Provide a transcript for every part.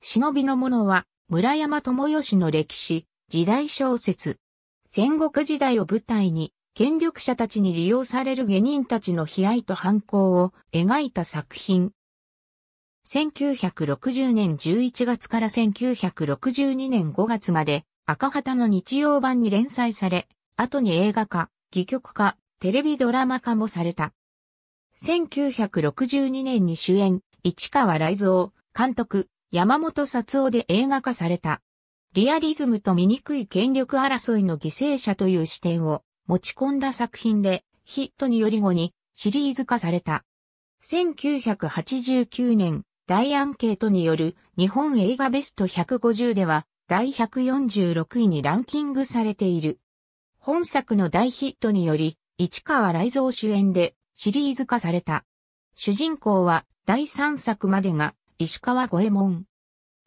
忍びの者は、村山智義の歴史、時代小説。戦国時代を舞台に、権力者たちに利用される下人たちの悲哀と反抗を描いた作品。1960年11月から1962年5月まで赤旗の日曜版に連載され、後に映画化、戯曲化、テレビドラマ化もされた。1962年に主演、市川雷蔵、監督、山本札夫で映画化された。リアリズムと醜い権力争いの犠牲者という視点を持ち込んだ作品でヒットにより後にシリーズ化された。1989年大アンケートによる日本映画ベスト150では第146位にランキングされている。本作の大ヒットにより市川雷蔵主演でシリーズ化された。主人公は第3作までが石川五右衛門。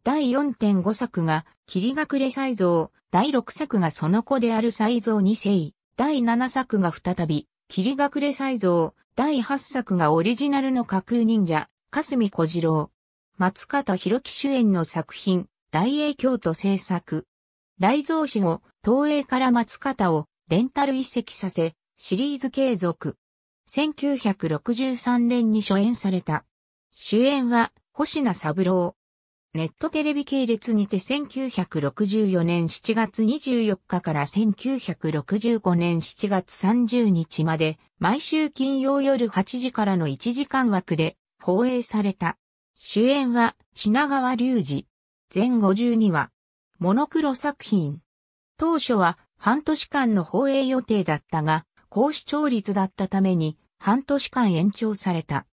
第4.5作が、霧隠れ再造、第6作がその子である再造二世、第7作が再び、霧隠れ再造、第8作がオリジナルの架空忍者、霞小次郎。松方弘樹主演の作品、大英京都制作。雷蔵氏後、東映から松方をレンタル移籍させ、シリーズ継続。1963年に初演された。主演は星名三郎。ネットテレビ系列にて1964年7月24日から1965年7月30日まで毎週金曜夜8時からの1時間枠で放映された。主演は品川隆二。全52話。モノクロ作品。当初は半年間の放映予定だったが、高視聴率だったために半年間延長された。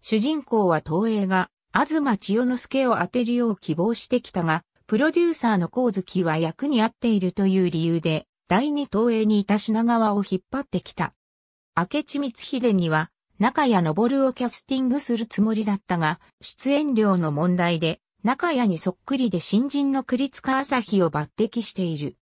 主人公は東映が東千代之助を当てるよう希望してきたが、プロデューサーの光月は役に合っているという理由で、第二東映にいた品川を引っ張ってきた。明智光秀には、中谷昇をキャスティングするつもりだったが、出演料の問題で、中谷にそっくりで新人の栗塚朝日を抜擢している。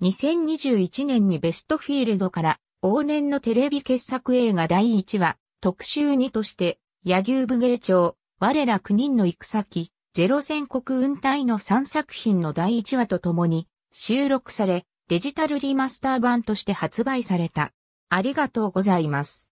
2021年にベストフィールドから往年のテレビ傑作映画第1話特集2として、野球部芸長、我ら9人の行く先、ゼロ戦国運隊の3作品の第1話とともに収録され、デジタルリマスター版として発売された。ありがとうございます。